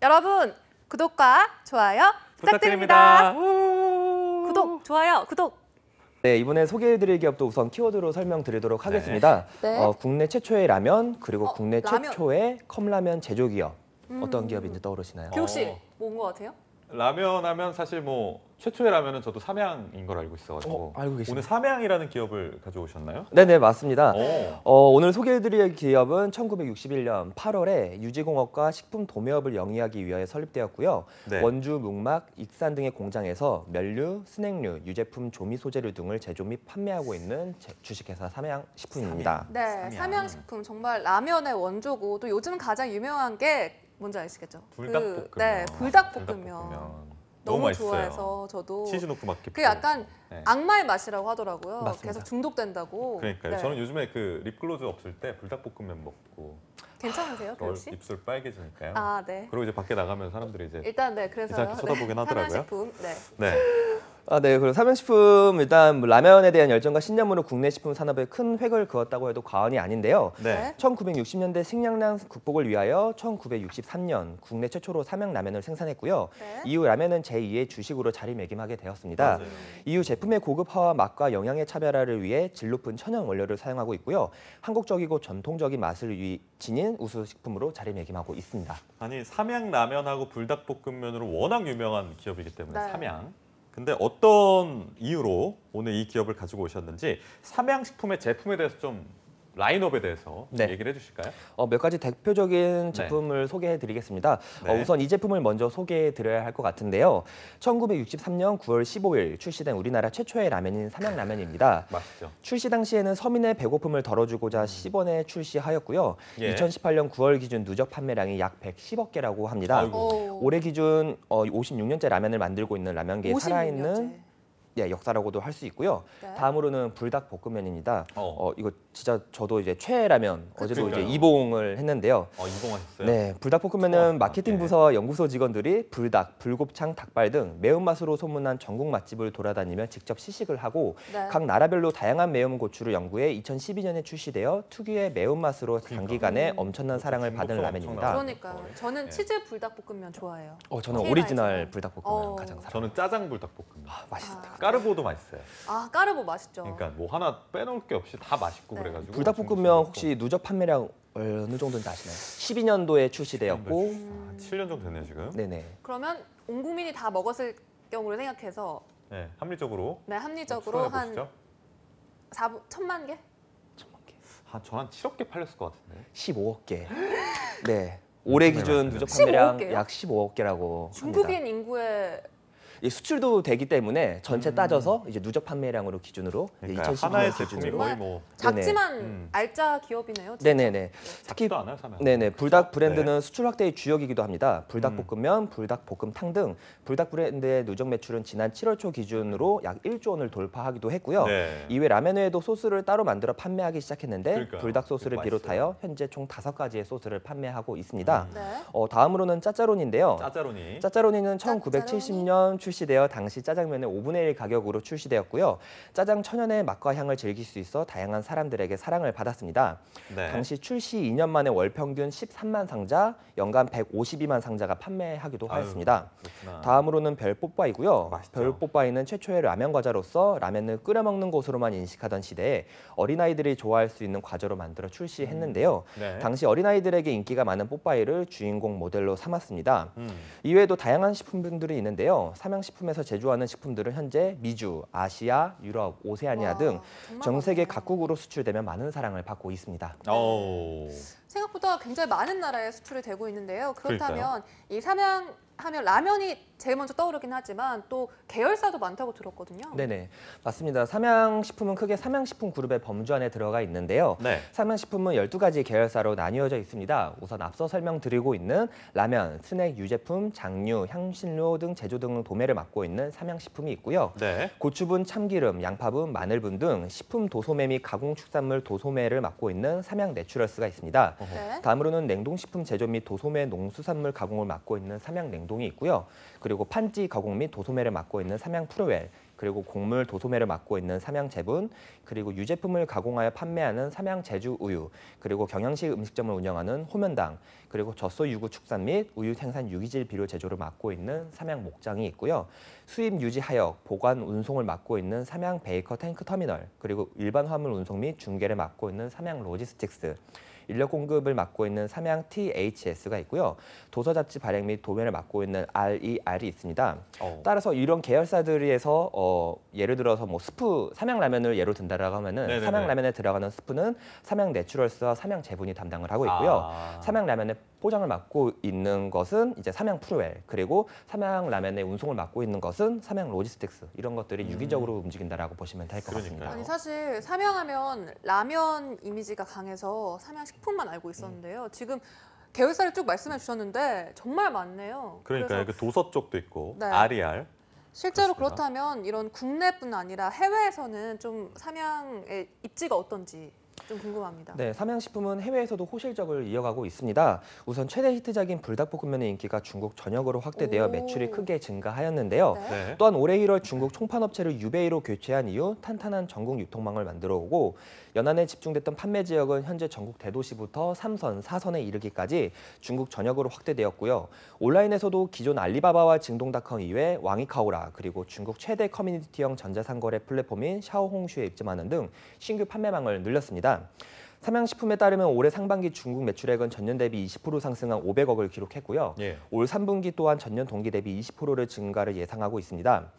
여러분 구독과 좋아요 부탁드립니다. 부탁드립니다. 구독, 좋아요, 구독. 네, 이번에 소개해드릴 기업도 우선 키워드로 설명드리도록 네. 하겠습니다. 네. 어, 국내 최초의 라면, 그리고 어, 국내 라면. 최초의 컵라면 제조 기업. 음. 어떤 기업인지 떠오르시나요? 교육 그 어. 뭔것 같아요? 라면 하면 사실 뭐 최초의 라면은 저도 삼양인 걸 알고 있어가지고 어, 알고 계십니다. 오늘 삼양이라는 기업을 가져오셨나요? 네네 맞습니다. 어, 오늘 소개해드릴 기업은 1961년 8월에 유지공업과 식품 도매업을 영위하기 위해 설립되었고요. 네. 원주, 묵막, 익산 등의 공장에서 면류, 스낵류, 유제품, 조미 소재류 등을 제조 및 판매하고 있는 주식회사 삼양식품입니다. 네, 삼양. 식품 정말 라면의 원조고 또 요즘 가장 유명한 게 뭔지 아시겠죠? 불닭볶음면. 그, 네, 불닭볶음면. 너무, 너무 좋아해서 저도 치즈 넣고 막이게그 약간 네. 악마의 맛이라고 하더라고요. 맞습니다. 계속 중독된다고. 그러니까요. 네. 저는 요즘에 그 립글로즈 없을 때 불닭볶음면 먹고. 괜찮으세요, 그혹 어, 입술 빨개지니까요. 아, 네. 그리고 이제 밖에 나가면 사람들이 이제 일단 네, 그래서 쳐다보긴 네, 하더라고요. 상품, 네. 네. 아, 네. 그럼 삼양식품 일단 뭐 라면에 대한 열정과 신념으로 국내 식품 산업에 큰 획을 그었다고 해도 과언이 아닌데요. 네. 1960년대 식량난 극복을 위하여 1963년 국내 최초로 삼양라면을 생산했고요. 네. 이후 라면은 제2의 주식으로 자리매김하게 되었습니다. 맞아요. 이후 제품의 고급화와 맛과 영양의 차별화를 위해 질 높은 천연 원료를 사용하고 있고요. 한국적이고 전통적인 맛을 지닌 우수 식품으로 자리매김하고 있습니다. 아니, 삼양라면하고 불닭볶음면으로 워낙 유명한 기업이기 때문에 네. 삼양 근데 어떤 이유로 오늘 이 기업을 가지고 오셨는지 삼양식품의 제품에 대해서 좀 라인업에 대해서 네. 얘기를 해주실까요? 어, 몇 가지 대표적인 네. 제품을 어, 네. 소개해드리겠습니다. 네. 어, 우선 이 제품을 먼저 소개해드려야 할 것 같은데요. 1963년 9월 15일 출시된 우리나라 최초의 라면인 삼양라면입니다. 맛죠 출시 당시에는 서민의 배고픔을 덜어주고자 10원에 음. 출시하였고요. 예. 2018년 9월 기준 누적 판매량이 약 110억 개라고 합니다. 아이고. 올해 기준 어, 56년째 라면을 만들고 있는 라면계에 살아있는 예, 역사라고도 할 수 있고요. 네. 다음으로는 불닭 볶음면입니다. 어. 어. 이거 진짜 저도 이제 최애라면 어제도 이제 이봉을 했는데요. 어, 이봉하셨어요? 네, 불닭 볶음면은 우 마케팅 네. 부서와 연구소 직원들이 불닭, 불곱창, 닭발 등 매운맛으로 소문난 전국 맛집을 돌아다니며 직접 시식을 하고 네. 각 나라별로 다양한 매운 고추를 연구해 2012년에 출시되어 특유의 매운맛으로 그러니까. 장기간에 음. 엄청난 사랑을 받은 라면입니다. 그러니까요. 네. 저는 네. 치즈 불닭볶음면 좋아해요. 어, 저는 오리지널 불닭볶음면 어. 가장 사랑. 저는 짜장 불닭볶음면. 아, 맛있다. 아. 까르보도 맛있어요. 아 까르보 맛있죠. 그러니까 뭐 하나 빼놓을 게 없이 다 맛있고 네. 그래가지고 불닭볶음면 혹시 누적 판매량 어느 정도인지 아시나요? 12년도에 출시되었고 아, 7년 정도 됐네요 지금. 네네. 그러면 온 국민이 다 먹었을 경우를 생각해서 네, 합리적으로. 네 합리적으로 한 4, 천만 개? 천만 개. 아, 한 저한 7억 개 팔렸을 것 같은데. 15억 개. 네. 올해 기준 누적 판매량 15억 약 15억 개라고 합니다. 인구의 이 수출도 되기 때문에 전체 음. 따져서 이제 누적 판매량으로 기준으로 이제 그러니까 2015년 하 기준으로 거의 뭐 작지만 음. 알짜 기업이네요. 진짜. 네네네. 네. 특히 작지도 아요 네네 불닭 브랜드는 네. 수출 확대의 주역이기도 합니다. 불닭볶음면, 음. 불닭볶음탕 등 불닭 브랜드의 누적 매출은 지난 7월 초 기준으로 약 1조 원을 돌파하기도 했고요. 네. 이외 라면 외에도 소스를 따로 만들어 판매하기 시작했는데 그러니까요. 불닭 소스를 비롯하여 현재 총 다섯 가지의 소스를 판매하고 있습니다. 음. 네. 어, 다음으로는 짜짜론인데요. 짜짜로니. 짜짜로니는 짜짜로니. 1970년 출시되어 당시 짜장면의 5분의 1 가격으로 출시되었고요. 짜장 천연의 맛과 향을 즐길 수 있어 다양한 사람들에게 사랑을 받았습니다. 네. 당시 출시 2년 만에 월 평균 13만 상자, 연간 152만 상자가 판매하기도 아유, 하였습니다. 그렇구나. 다음으로는 별뽀빠이고요. 별뽀빠이는 최초의 라면 과자로서 라면을 끓여 먹는 곳으로만 인식하던 시대에 어린아이들이 좋아할 수 있는 과자로 만들어 출시했는데요. 음. 네. 당시 어린아이들에게 인기가 많은 뽀빠이를 주인공 모델로 삼았습니다. 음. 이외에도 다양한 식품들이 있는데요. 삼양 한양식품에서 제조하는 식품들은 현재 미주, 아시아, 유럽, 오세아니아 와, 등전 세계 각국으로 수출되며 많은 사랑을 받고 있습니다. 오. 어. 생각보다 굉장히 많은 나라에 수출이 되고 있는데요. 그렇다면 그럴까요? 이 삼양 하면 라면이 제일 먼저 떠오르긴 하지만 또 계열사도 많다고 들었거든요. 네네 맞습니다. 삼양식품은 크게 삼양식품 그룹의 범주 안에 들어가 있는데요. 네. 삼양식품은 12가지 계열사로 나뉘어져 있습니다. 우선 앞서 설명드리고 있는 라면, 스낵, 유제품, 장류, 향신료 등 제조 등 도매를 맡고 있는 삼양식품이 있고요. 네. 고추분, 참기름, 양파분, 마늘분 등 식품 도소매 및 가공 축산물 도소매를 맡고 있는 삼양 내추럴스가 있습니다. 네. 다음으로는 냉동식품 제조 및 도소매 농수산물 가공을 맡고 있는 삼양냉동이 있고요. 그리고 판지 가공 및 도소매를 맡고 있는 삼양프로웰, 그리고 곡물 도소매를 맡고 있는 삼양제분, 그리고 유제품을 가공하여 판매하는 삼양제주우유, 그리고 경양식 음식점을 운영하는 호면당, 그리고 젖소 유구 축산 및 우유 생산 유기질 비료 제조를 맡고 있는 삼양목장이 있고요. 수입 유지 하역, 보관 운송을 맡고 있는 삼양 베이커 탱크 터미널, 그리고 일반 화물 운송 및 중계를 맡고 있는 삼양 로지스틱스, 인력 공급을 맡고 있는 삼양 THS가 있고요. 도서 잡지 발행 및 도면을 맡고 있는 RER이 있습니다. 어. 따라서 이런 계열사들에서 어, 예를 들어서 뭐 스프 삼양 라면을 예로 든다라고 하면은 네네네. 네, 삼양 네. 라면에 들어가는 스프는 삼양 내추럴스와 삼양 제분이 담당을 하고 있고요. 아. 삼양 라면의 포장을 맡고 있는 것은 이제 삼양 프로웰 그리고 삼양 라면의 운송을 맡고 있는 것은 삼양 로지스틱스 이런 것들이 음. 유기적으로 움직인다라고 보시면 될 것 같습니다. 아니 사실 삼양하면 라면 이미지가 강해서 삼양식 식품만 알고 있었는데요. 지금 계열사를 쭉 말씀해 주셨는데 정말 많네요. 그러니까 그 도서 쪽도 있고 네. RER 실제로 그렇습니다. 그렇다면 이런 국내뿐 아니라 해외에서는 좀 삼양의 입지가 어떤지 좀 궁금합니다. 네, 삼양식품은 해외에서도 호실적을 이어가고 있습니다. 우선 최대 히트작인 불닭볶음면의 인기가 중국 전역으로 확대되어 오. 매출이 크게 증가하였는데요. 네. 네. 또한 올해 1월 중국 총판업체를 유베이로 교체한 이후 탄탄한 전국 유통망을 만들어 오고 연안에 집중됐던 판매 지역은 현재 전국 대도시부터 3선, 4선에 이르기까지 중국 전역으로 확대되었고요. 온라인에서도 기존 알리바바와 징동닷컴 이외 왕이카오라 그리고 중국 최대 커뮤니티형 전자상거래 플랫폼인 샤오홍슈에 입점하는 등 신규 판매망을 늘렸습니다. 삼양식품에 따르면 올해 상반기 중국 매출액은 전년 대비 20% 상승한 500억을 기록했고요. 예. 올 3분기 또한 전년 동기 대비 20%를 증가를 예상하고 있습니다.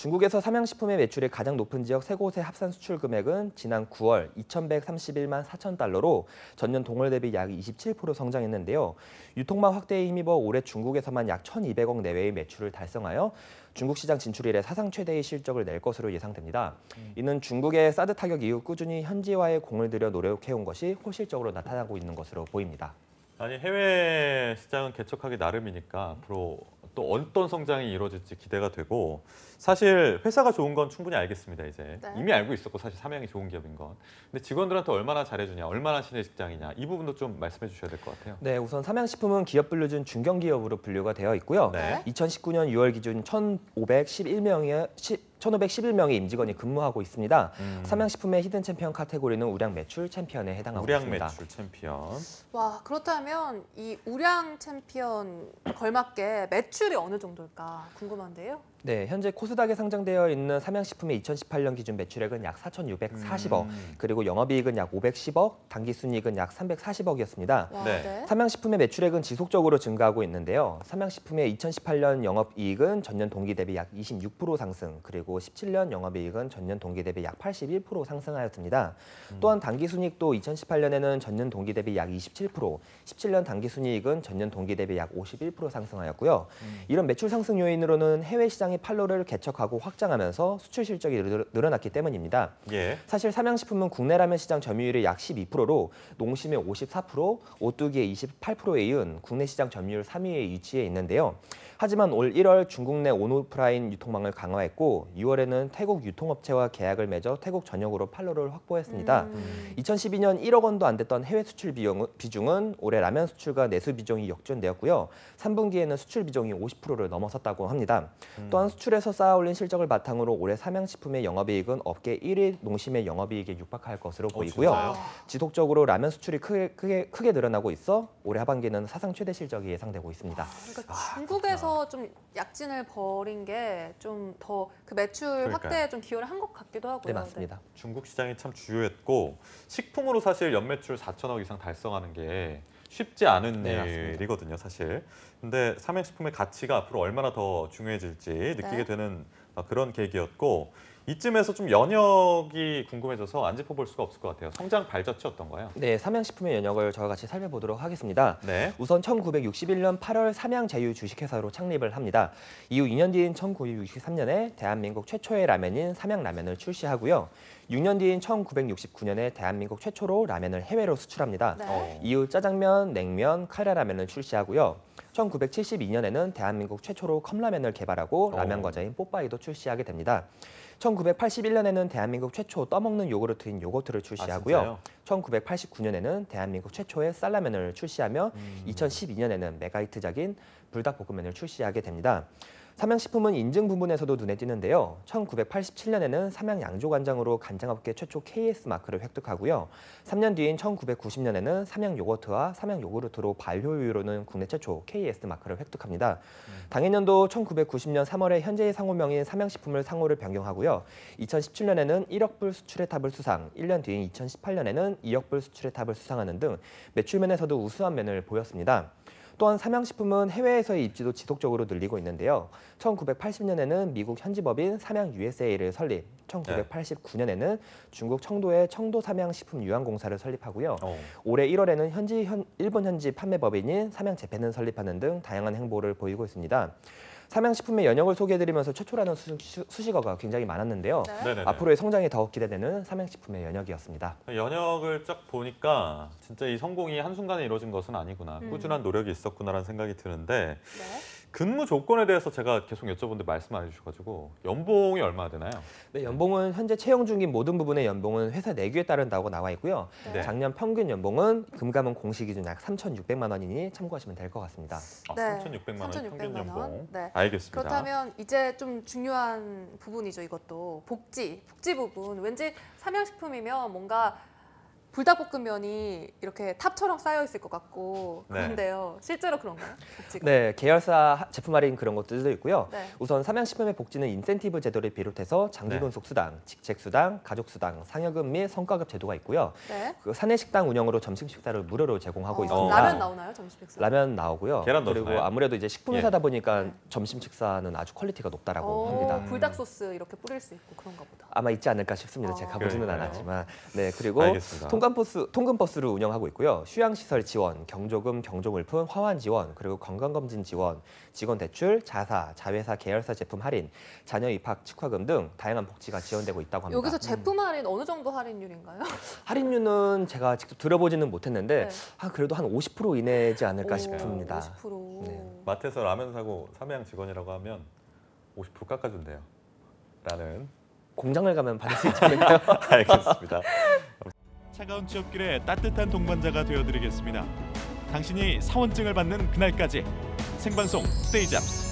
중국에서 삼양식품의 매출이 가장 높은 지역 세 곳의 합산 수출 금액은 지난 9월 2,131만 4천 달러로 전년 동월 대비 약 27% 성장했는데요. 유통망 확대에 힘입어 올해 중국에서만 약 1,200억 내외의 매출을 달성하여 중국 시장 진출 이래 사상 최대의 실적을 낼 것으로 예상됩니다. 음. 이는 중국의 사드 타격 이후 꾸준히 현지화에 공을 들여 노력해온 것이 호실적으로 나타나고 있는 것으로 보입니다. 아니 해외 시장은 개척하기 나름이니까 음. 앞으로 또 어떤 성장이 이루어질지 기대가 되고 사실 회사가 좋은 건 충분히 알겠습니다. 이제 네. 이미 알고 있었고 사실 삼양이 좋은 기업인 건. 근데 직원들한테 얼마나 잘해주냐, 얼마나 신의 직장이냐 이 부분도 좀 말씀해 주셔야 될 것 같아요. 네, 우선 삼양식품은 기업 분류준 중견기업으로 분류가 되어 있고요. 네. 2019년 6월 기준 1,511명의 1,511명의 임직원이 근무하고 있습니다. 음. 삼양식품의 히든 챔피언 카테고리는 우량 매출 챔피언에 해당하고 우량 있습니다. 매출 챔피언. 와 그렇다면 이 우량 챔피언 걸맞게 매출이 어느 정도일까 궁금한데요. 네, 현재 코스닥에 상장되어 있는 삼양식품의 2018년 기준 매출액은 약 4,640억, 음. 그리고 영업이익은 약 510억, 당기순이익은 약 340억이었습니다. 네. 삼양식품의 매출액은 지속적으로 증가하고 있는데요. 삼양식품의 2018년 영업이익은 전년 동기 대비 약 26% 상승, 그리고 17년 영업이익은 전년 동기 대비 약 81% 상승하였습니다. 음. 또한 당기순이익도 2018년에는 전년 동기 대비 약 27%, 17년 당기순이익은 전년 동기 대비 약 51% 상승하였고요. 음. 이런 매출 상승 요인으로는 해외 시장 시장이 판로를 개척하고 확장하면서 수출 실적이 늘어났기 때문입니다. 예. 사실 삼양식품은 국내 라면 시장 점유율이 약 12%로 농심의 54%, 오뚜기의 28%에 이은 국내 시장 점유율 3위에 위치해 있는데요. 하지만 올 1월 중국 내 온오프라인 유통망을 강화했고 2월에는 태국 유통업체와 계약을 맺어 태국 전역으로 판로를 확보했습니다. 음. 2012년 1억 원도 안 됐던 해외 수출 비용, 비중은 올해 라면 수출과 내수 비중이 역전되었고요. 3분기에는 수출 비중이 50%를 넘어섰다고 합니다. 음. 또한 또한 수출에서 쌓아올린 실적을 바탕으로 올해 삼양식품의 영업이익은 업계 1위 농심의 영업이익에 육박할 것으로 어, 보이고요. 어, 지속적으로 라면 수출이 크게, 크게, 크게 늘어나고 있어 올해 하반기는 사상 최대 실적이 예상되고 있습니다. 아, 그러니까 아, 중국에서 그렇구나. 좀 약진을 벌인 게좀 더 그 매출 그러니까요. 확대에 좀 기여를 한 것 같기도 하고요. 네, 네. 맞습니다. 네. 중국 시장이 참 주요했고 식품으로 사실 연매출 4천억 이상 달성하는 게 음. 쉽지 않은 네, 일이거든요, 사실. 근데 삼행식품의 가치가 앞으로 얼마나 더 중요해질지 느끼게 네. 되는 아, 그런 계기였고 이쯤에서 좀 연역이 궁금해져서 안 짚어볼 수가 없을 것 같아요. 성장 발자취 어떤가요? 네, 삼양식품의 연역을 저와 같이 살펴보도록 하겠습니다. 네. 우선 1961년 8월 삼양제유 주식회사로 창립을 합니다. 이후 2년 뒤인 1963년에 대한민국 최초의 라면인 삼양라면을 출시하고요. 6년 뒤인 1969년에 대한민국 최초로 라면을 해외로 수출합니다. 네. 이후 짜장면, 냉면, 카레라면을 출시하고요. 1972년에는 대한민국 최초로 컵라면을 개발하고 라면 과자인 뽀빠이도 출시하게 됩니다. 1981년에는 대한민국 최초 떠먹는 요구르트인 요거트를 출시하고요. 아, 1989년에는 대한민국 최초의 쌀라면을 출시하며 음. 2012년에는 메가히트작인 불닭볶음면을 출시하게 됩니다. 삼양식품은 인증 부분에서도 눈에 띄는데요. 1987년에는 삼양양조간장으로 간장업계 최초 KS 마크를 획득하고요. 3년 뒤인 1990년에는 삼양요거트와 삼양요구르트로 발효유로는 국내 최초 KS 마크를 획득합니다. 음. 당해년도 1990년 3월에 현재의 상호명인 삼양식품을 상호를 변경하고요. 2017년에는 1억 불 수출의 탑을 수상, 1년 뒤인 2018년에는 2억 불 수출의 탑을 수상하는 등 매출면에서도 우수한 면을 보였습니다. 또한 삼양식품은 해외에서의 입지도 지속적으로 늘리고 있는데요. 1980년에는 미국 현지법인 삼양 USA를 설립, 1989년에는 중국 청도의 청도 삼양 식품 유한 공사를 설립하고요. 오. 어. 올해 1월에는 현지 현, 일본 현지 판매법인인 삼양 재팬을 설립하는 등 다양한 행보를 보이고 있습니다. 삼양식품의 연영을 소개해드리면서 최초라는 수식어가 굉장히 많았는데요. 네. 네, 네, 네. 앞으로의 성장이 더욱 기대되는 삼양식품의 연혁이었습니다. 연혁을 쫙 보니까 진짜 이 성공이 한순간에 이루어진 것은 아니구나. 음. 꾸준한 노력이 있었구나라는 생각이 드는데 네. 근무 조건에 대해서 제가 계속 여쭤본데 말씀 안 해주셔가지고 연봉이 얼마 되나요? 네, 연봉은 현재 채용 중인 모든 부분의 연봉은 회사 내규에 따른다고 나와 있고요. 네. 네. 작년 평균 연봉은 금감원 공시 기준 약 3,600만 원이니 참고하시면 될 것 같습니다. 아, 네. 3,600만 원 평균 연봉. 네. 알겠습니다. 그렇다면 이제 좀 중요한 부분이죠, 이것도 복지, 복지 부분. 왠지 삼양식품이면 뭔가 불닭볶음면이 이렇게 탑처럼 쌓여 있을 것 같고 네. 그런데요 실제로 그런가요? 네 계열사 제품 할인 그런 것들도 있고요 네. 우선 삼양식품의 복지는 인센티브 제도를 비롯해서 장기근속 네. 수당, 직책 수당, 가족 수당, 상여금 및 성과급 제도가 있고요 네. 그 사내 식당 운영으로 점심 식사를 무료로 제공하고 어, 있습니다 라면 나오나요 점심 식사? 라면 나오고요 계란 그리고 나요 아무래도 이제 식품사다 회 예. 보니까 점심 식사는 아주 퀄리티가 높다라고 오, 합니다 불닭 소스 이렇게 뿌릴 수 있고 그런가 보다 아마 있지 않을까 싶습니다 아, 제가 어. 보지는 않았지만 네 그리고 알겠습니다. 통감버스, 통근버스를 운영하고 있고요. 휴양시설 지원, 경조금, 경조물품, 화환 지원, 그리고 건강검진 지원, 직원 대출, 자사, 자회사, 계열사 제품 할인, 자녀 입학 축하금등 다양한 복지가 지원되고 있다고 합니다. 여기서 제품 음. 할인 어느 정도 할인율인가요? 할인율은 제가 직접 들어보지는 못했는데 네. 아, 그래도 한 50% 이내지 않을까 오, 싶습니다. 50%. 네. 마트에서 라면 사고 삼양 직원이라고 하면 50% 깎아준대요. 라는 공장을 가면 받을 수 있지 않을까요? 알겠습니다. 차가운 취업길에 따뜻한 동반자가 되어드리겠습니다. 당신이 사원증을 받는 그날까지 생방송 스테이잡스